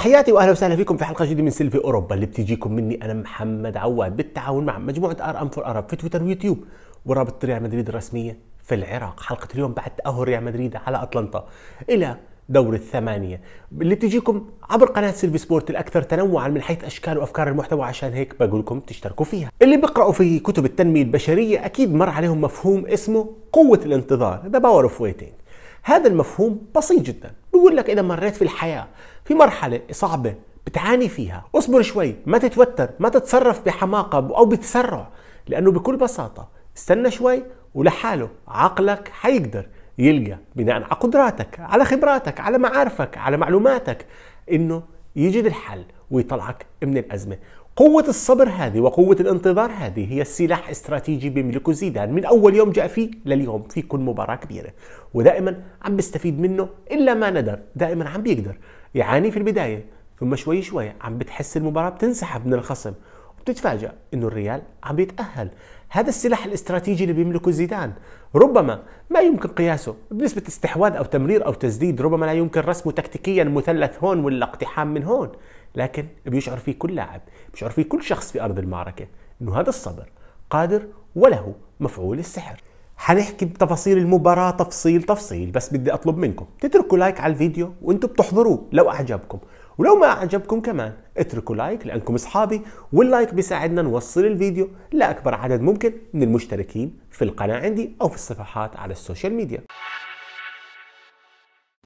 تحياتي واهلا وسهلا فيكم في حلقه جديده من سيلفي اوروبا اللي بتجيكم مني انا محمد عواد بالتعاون مع مجموعه ار ام فور ارب في تويتر ويوتيوب ورابط ريال مدريد الرسميه في العراق حلقه اليوم بعد تاهل ريال مدريد على اطلنطا الى دور الثمانيه اللي بتجيكم عبر قناه سيلفي سبورت الاكثر تنوعا من حيث اشكال وافكار المحتوى عشان هيك بقول لكم تشتركوا فيها اللي بيقراوا في كتب التنميه البشريه اكيد مر عليهم مفهوم اسمه قوه الانتظار ذا باور اوف ويتنج هذا المفهوم بسيط جدا بقول لك اذا مريت في الحياه في مرحله صعبه بتعاني فيها اصبر شوي ما تتوتر ما تتصرف بحماقه او بتسرع لانه بكل بساطه استنى شوي ولحاله عقلك حيقدر يلقى بناء على قدراتك على خبراتك على معارفك على معلوماتك انه يجد الحل ويطلعك من الازمه قوة الصبر هذه وقوة الانتظار هذه هي السلاح استراتيجي بيملكه زيدان من أول يوم جاء فيه لليوم في كل مباراة كبيرة ودائما عم بيستفيد منه إلا ما ندر دائما عم بيقدر يعاني في البداية ثم شوي شوي عم بتحس المباراة بتنسحب من الخصم وبتتفاجأ إنه الريال عم بيتأهل هذا السلاح الاستراتيجي اللي بيملكه زيدان ربما ما يمكن قياسه بنسبة استحواذ أو تمرير أو تسديد ربما لا يمكن رسمه تكتيكيا مثلث هون ولا اقتحام من هون لكن بيشعر فيه كل لاعب بيشعر فيه كل شخص في أرض المعركة أنه هذا الصبر قادر وله مفعول السحر حنحكي بتفاصيل المباراة تفصيل تفصيل بس بدي أطلب منكم تتركوا لايك على الفيديو وانتم بتحضروه لو أعجبكم ولو ما أعجبكم كمان اتركوا لايك لأنكم أصحابي واللايك بيساعدنا نوصل الفيديو لأكبر عدد ممكن من المشتركين في القناة عندي أو في الصفحات على السوشيال ميديا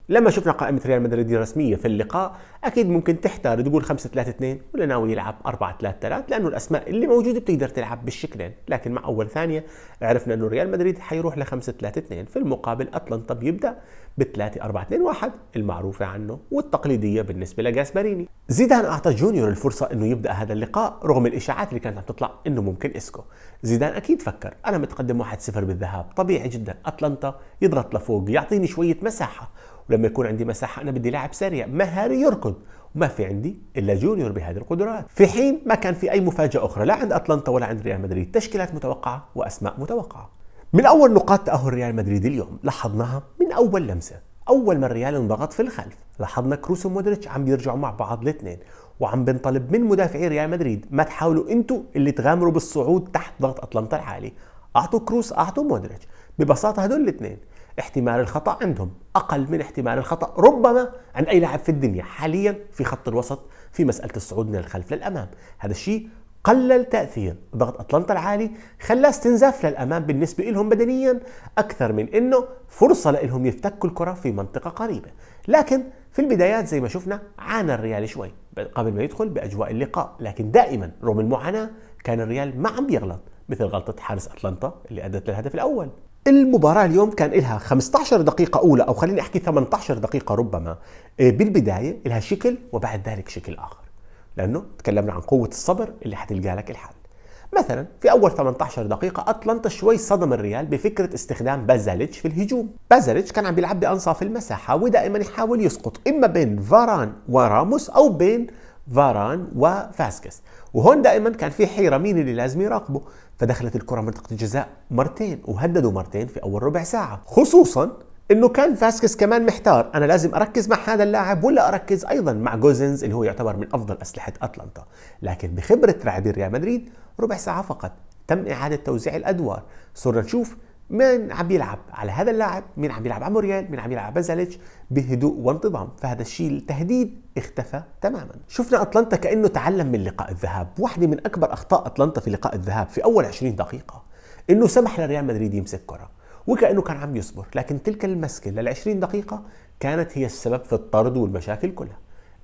لما شفنا قائمه ريال مدريد الرسميه في اللقاء اكيد ممكن تحتار تقول 5 3 2 ولا ناوي يلعب 4 3 3 لانه الاسماء اللي موجوده بتقدر تلعب بالشكلين لكن مع اول ثانيه عرفنا انه ريال مدريد حيروح ل 5 3 2 في المقابل اتلانتا بيبدا ب 3 4 2 1 المعروفه عنه والتقليديه بالنسبه لجاسبريني زيدان اعطى جونيور الفرصه انه يبدا هذا اللقاء رغم الاشاعات اللي كانت عم تطلع انه ممكن اسكو زيدان اكيد فكر انا متقدم 1-0 بالذهاب طبيعي جدا اتلانتا يضغط لفوق يعطيني شويه مساحه ولما يكون عندي مساحه انا بدي لاعب سريع مهاري يركض وما في عندي الا جونيور بهذه القدرات في حين ما كان في اي مفاجاه اخرى لا عند اتلانتا ولا عند ريال مدريد تشكيلات متوقعه واسماء متوقعه من اول نقاط تاهل ريال مدريد اليوم لاحظناها من اول لمسه اول ما الريال انضغط في الخلف لاحظنا كروس ومودريتش عم بيرجعوا مع بعض الاثنين وعم بنطلب من مدافعي ريال مدريد ما تحاولوا انتوا اللي تغامروا بالصعود تحت ضغط اتلانتا العالي اعطوا كروس اعطوا مودريتش ببساطه هدول الاثنين احتمال الخطا عندهم اقل من احتمال الخطا ربما عند اي لاعب في الدنيا حاليا في خط الوسط في مساله الصعود من الخلف للامام هذا الشيء قلل تاثير ضغط اتلانتا العالي خلاه استنزاف للامام بالنسبه لهم بدنيا اكثر من انه فرصه لهم يفتكوا الكره في منطقه قريبه لكن في البدايات زي ما شفنا عانى الريال شوي قبل ما يدخل باجواء اللقاء لكن دائما رغم المعاناه كان الريال ما عم يغلط مثل غلطه حارس اتلانتا اللي ادت للهدف الاول المباراة اليوم كان لها 15 دقيقة أولى أو خليني أحكي 18 دقيقة ربما آه، بالبداية لها شكل وبعد ذلك شكل آخر لأنه تكلمنا عن قوة الصبر اللي حتلقى لك الحل مثلا في أول 18 دقيقة أطلنت شوي صدم الريال بفكرة استخدام بازاليتش في الهجوم بازاليتش كان عم بيلعب بأنصاف المساحة ودائما يحاول يسقط إما بين فاران وراموس أو بين فاران وفاسكس وهون دائما كان في حيره مين اللي لازم يراقبه فدخلت الكره منطقه الجزاء مرتين وهددوا مرتين في اول ربع ساعه خصوصا انه كان فاسكس كمان محتار انا لازم اركز مع هذا اللاعب ولا اركز ايضا مع جوزنز اللي هو يعتبر من افضل اسلحه اتلانتا لكن بخبره لاعبي ريال مدريد ربع ساعه فقط تم اعاده توزيع الادوار صرنا نشوف مين عم بيلعب على هذا اللاعب مين عم بيلعب على موريال مين عم بيلعب على بازاليتش بهدوء وانتظام فهذا الشيء التهديد اختفى تماما شفنا اتلانتا كانه تعلم من لقاء الذهاب واحده من اكبر اخطاء اتلانتا في لقاء الذهاب في اول 20 دقيقه انه سمح لريال مدريد يمسك كره وكانه كان عم يصبر لكن تلك المسكه لل 20 دقيقه كانت هي السبب في الطرد والمشاكل كلها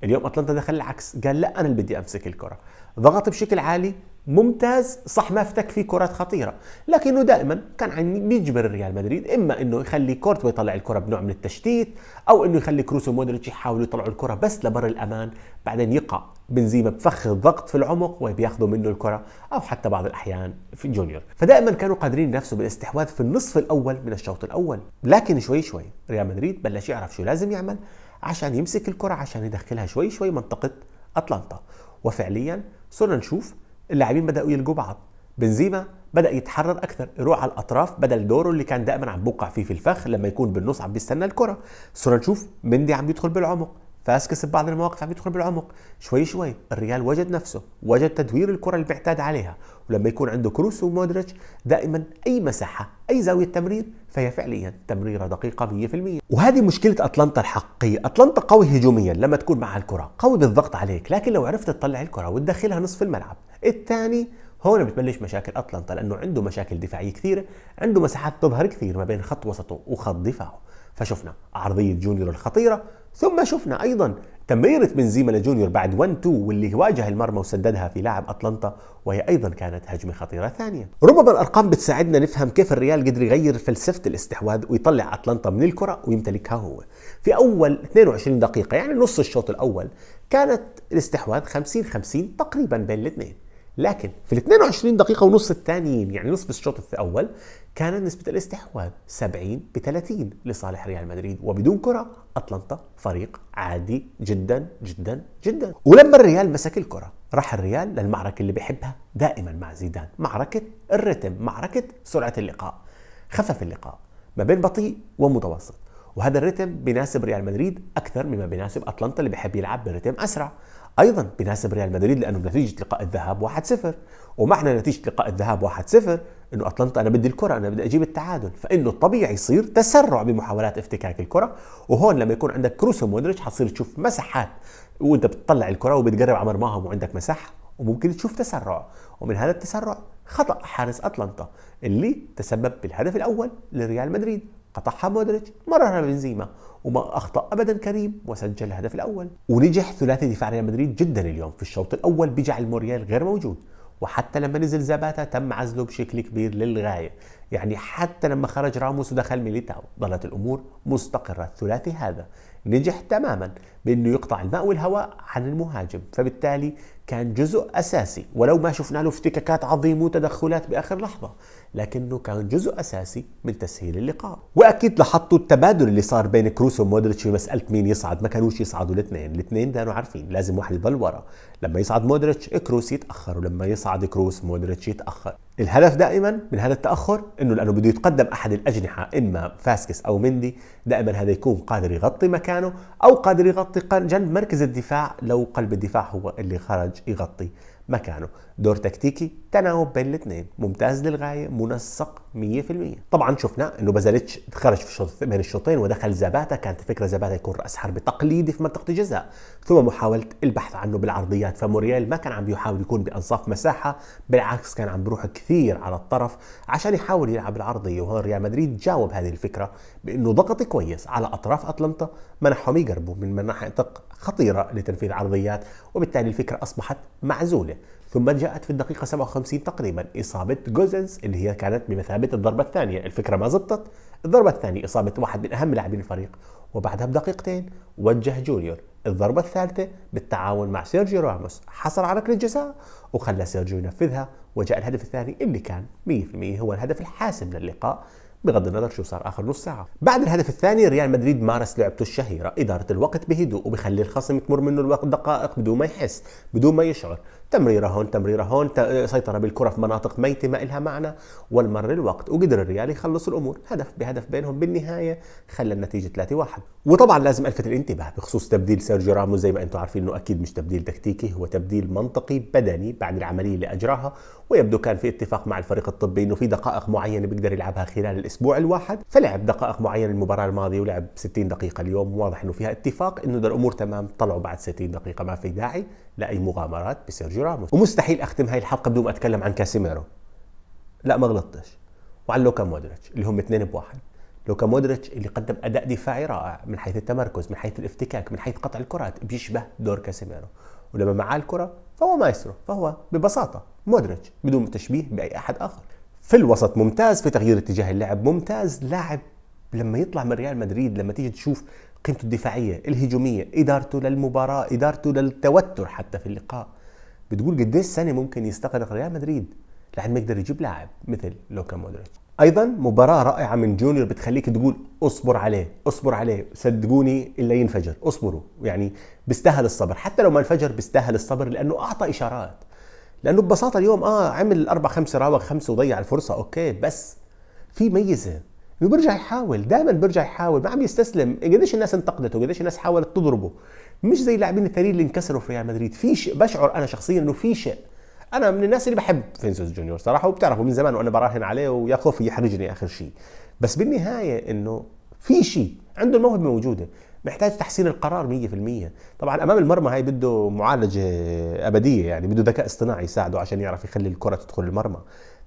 اليوم اتلانتا دخل العكس قال لا انا اللي بدي امسك الكره ضغط بشكل عالي ممتاز صح ما افتك فيه كرات خطيره لكنه دائما كان عن بيجبر ريال مدريد اما انه يخلي كورتوا يطلع الكره بنوع من التشتيت او انه يخلي كروس ومودريتش يحاولوا يطلعوا الكره بس لبر الامان بعدين يقع بنزيما بفخ الضغط في العمق وبياخذوا منه الكره او حتى بعض الاحيان في جونيور فدائما كانوا قادرين نفسه بالاستحواذ في النصف الاول من الشوط الاول لكن شوي شوي ريال مدريد بلش يعرف شو لازم يعمل عشان يمسك الكره عشان يدخلها شوي شوي منطقه أطلانتا وفعليا صرنا نشوف اللاعبين بداوا يلقوا بعض بنزيما بدا يتحرر اكثر يروح على الاطراف بدل دوره اللي كان دائما عم بوقع فيه في الفخ لما يكون بالنص عم بيستنى الكره صرنا نشوف مندي عم يدخل بالعمق فاسكس ببعض المواقف عم يدخل بالعمق شوي شوي الريال وجد نفسه وجد تدوير الكره اللي بيعتاد عليها ولما يكون عنده كروس ومودريتش دائما اي مساحه اي زاويه تمرير فهي فعليا تمريره دقيقه 100% وهذه مشكله اتلانتا الحقيقيه اتلانتا قوي هجوميا لما تكون معها الكره قوي بالضغط عليك لكن لو عرفت تطلع الكره وتدخلها نصف الملعب الثاني هون بتبلش مشاكل اتلانتا لانه عنده مشاكل دفاعيه كثيره عنده مساحات تظهر كثير ما بين خط وسطه وخط دفاعه فشفنا عرضيه جونيور الخطيره ثم شفنا ايضا تمريرة بنزيما لجونيور بعد 1-2 واللي واجه المرمى وسددها في لاعب اتلانتا وهي ايضا كانت هجمه خطيره ثانيه. ربما الارقام بتساعدنا نفهم كيف الريال قدر يغير فلسفه الاستحواذ ويطلع اتلانتا من الكره ويمتلكها هو. في اول 22 دقيقه يعني نص الشوط الاول كانت الاستحواذ 50 50 تقريبا بين الاثنين. لكن في ال 22 دقيقة ونص الثانيين يعني نصف الشوط الأول كان نسبة الاستحواذ 70 ب 30 لصالح ريال مدريد وبدون كرة أتلانتا فريق عادي جدا جدا جدا ولما الريال مسك الكرة راح الريال للمعركة اللي بيحبها دائما مع زيدان معركة الرتم معركة سرعة اللقاء خفف اللقاء ما بين بطيء ومتوسط وهذا الرتم بيناسب ريال مدريد اكثر مما بيناسب اتلانتا اللي بيحب يلعب بريتم اسرع ايضا بيناسب ريال مدريد لانه بنتيجه لقاء الذهاب 1-0 وما احنا نتيجه لقاء الذهاب 1-0 انه اتلانتا انا بدي الكره انا بدي اجيب التعادل فانه الطبيعي يصير تسرع بمحاولات افتكاك الكره وهون لما يكون عندك كروس ومودريتش حتصير تشوف مساحات وانت بتطلع الكره وبتقرب على مرماهم وعندك مساحه وممكن تشوف تسرع ومن هذا التسرع خطا حارس اتلانتا اللي تسبب بالهدف الاول لريال مدريد قطعها مودريتش مررها بنزيما وما اخطا ابدا كريم وسجل الهدف الاول ونجح ثلاثي دفاع ريال مدريد جدا اليوم في الشوط الاول بجعل موريال غير موجود وحتى لما نزل زاباتا تم عزله بشكل كبير للغايه يعني حتى لما خرج راموس ودخل ميليتاو ظلت الامور مستقره الثلاثي هذا نجح تماما بانه يقطع الماء والهواء عن المهاجم فبالتالي كان جزء اساسي ولو ما شفنا له افتكاكات عظيمه وتدخلات باخر لحظه لكنه كان جزء اساسي من تسهيل اللقاء واكيد لاحظتوا التبادل اللي صار بين كروس ومودريتش في مساله مين يصعد ما كانوش يصعدوا الاثنين الاثنين كانوا عارفين لازم واحد يضل ورا لما يصعد مودريتش كروس يتاخر ولما يصعد كروس مودريتش يتاخر الهدف دائما من هذا التاخر انه لانه بده يتقدم احد الاجنحه اما فاسكس او مندي دائما هذا يكون قادر يغطي مكانه او قادر يغطي يغطي جنب مركز الدفاع لو قلب الدفاع هو اللي خرج يغطي مكانه دور تكتيكي تناوب بين الاثنين ممتاز للغايه منسق 100% طبعا شفنا انه بازاليتش خرج في الشوط بين الشوطين ودخل زباتا كانت فكره زباتا يكون راس حرب تقليدي في منطقه الجزاء ثم محاوله البحث عنه بالعرضيات فموريال ما كان عم بيحاول يكون بانصاف مساحه بالعكس كان عم بيروح كثير على الطرف عشان يحاول يلعب العرضيه وهون ريال مدريد جاوب هذه الفكره بانه ضغط كويس على اطراف اتلانتا منحهم يقربوا من مناطق خطيره لتنفيذ عرضيات وبالتالي الفكره اصبحت معزوله ثم جاءت في الدقيقة 57 تقريبا إصابة جوزنز اللي هي كانت بمثابة الضربة الثانية الفكرة ما زبطت الضربة الثانية إصابة واحد من أهم لاعبين الفريق وبعدها بدقيقتين وجه جونيور الضربة الثالثة بالتعاون مع سيرجيو راموس حصل على ركلة جزاء وخلى سيرجيو ينفذها وجاء الهدف الثاني اللي كان 100% هو الهدف الحاسم للقاء بغض النظر شو صار اخر نص ساعه بعد الهدف الثاني ريال مدريد مارس لعبته الشهيره اداره الوقت بهدوء وبخلي الخصم تمر منه الوقت دقائق بدون ما يحس بدون ما يشعر تمريره هون تمريره هون سيطره بالكره في مناطق ميته ما إلها معنى والمر الوقت وقدر الريال يخلص الامور هدف بهدف بينهم بالنهايه خلى النتيجه 3-1 وطبعا لازم الفت الانتباه بخصوص تبديل سيرجيو راموس زي ما انتم عارفين انه اكيد مش تبديل تكتيكي هو تبديل منطقي بدني بعد العمليه اللي اجراها ويبدو كان في اتفاق مع الفريق الطبي انه في دقائق معينه بيقدر يلعبها خلال الاسبوع الواحد فلعب دقائق معينه المباراه الماضيه ولعب 60 دقيقه اليوم واضح انه فيها اتفاق انه ده الامور تمام طلعوا بعد 60 دقيقه ما في داعي لاي مغامرات بسيرجيو سيرجيو راموس ومستحيل اختم هاي الحلقه بدون ما اتكلم عن كاسيميرو لا ما غلطتش وعن لوكا مودريتش اللي هم اثنين بواحد لوكا مودريتش اللي قدم اداء دفاعي رائع من حيث التمركز من حيث الافتكاك من حيث قطع الكرات بيشبه دور كاسيميرو ولما معاه الكره فهو مايسترو فهو ببساطه مودريتش بدون تشبيه باي احد اخر في الوسط ممتاز في تغيير اتجاه اللعب ممتاز لاعب لما يطلع من ريال مدريد لما تيجي تشوف قيمته الدفاعيه الهجوميه ادارته للمباراه ادارته للتوتر حتى في اللقاء بتقول قديش إيه سنه ممكن يستغرق ريال مدريد لحد ما يقدر يجيب لاعب مثل لوكا مودريتش ايضا مباراه رائعه من جونيور بتخليك تقول اصبر عليه اصبر عليه صدقوني الا ينفجر اصبروا يعني بيستاهل الصبر حتى لو ما انفجر بيستاهل الصبر لانه اعطى اشارات لانه ببساطه اليوم اه عمل اربع خمسه راوغ خمسه وضيع الفرصه اوكي بس في ميزه وبرجع يحاول دائما بيرجع يحاول ما عم يستسلم قديش الناس انتقدته قديش الناس حاولت تضربه مش زي اللاعبين الثانيين اللي انكسروا في ريال مدريد في شيء بشعر انا شخصيا انه في شيء انا من الناس اللي بحب فينسوس جونيور صراحه وبتعرفوا من زمان وانا براهن عليه ويا خوف يحرجني اخر شيء بس بالنهايه انه في شيء عنده الموهبه موجوده محتاج تحسين القرار 100% طبعا امام المرمى هاي بده معالجه ابديه يعني بده ذكاء اصطناعي يساعده عشان يعرف يخلي الكره تدخل المرمى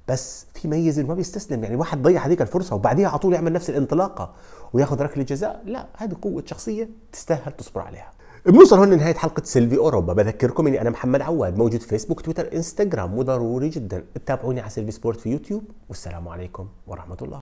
بس في ميز انه ما بيستسلم يعني واحد ضيع هذيك الفرصه وبعديها على طول يعمل نفس الانطلاقه وياخذ ركله جزاء لا هذه قوه شخصيه تستاهل تصبر عليها بنوصل هون لنهايه حلقه سيلفي اوروبا بذكركم اني انا محمد عواد موجود فيسبوك تويتر انستغرام وضروري جدا تتابعوني على سيلفي سبورت في يوتيوب والسلام عليكم ورحمه الله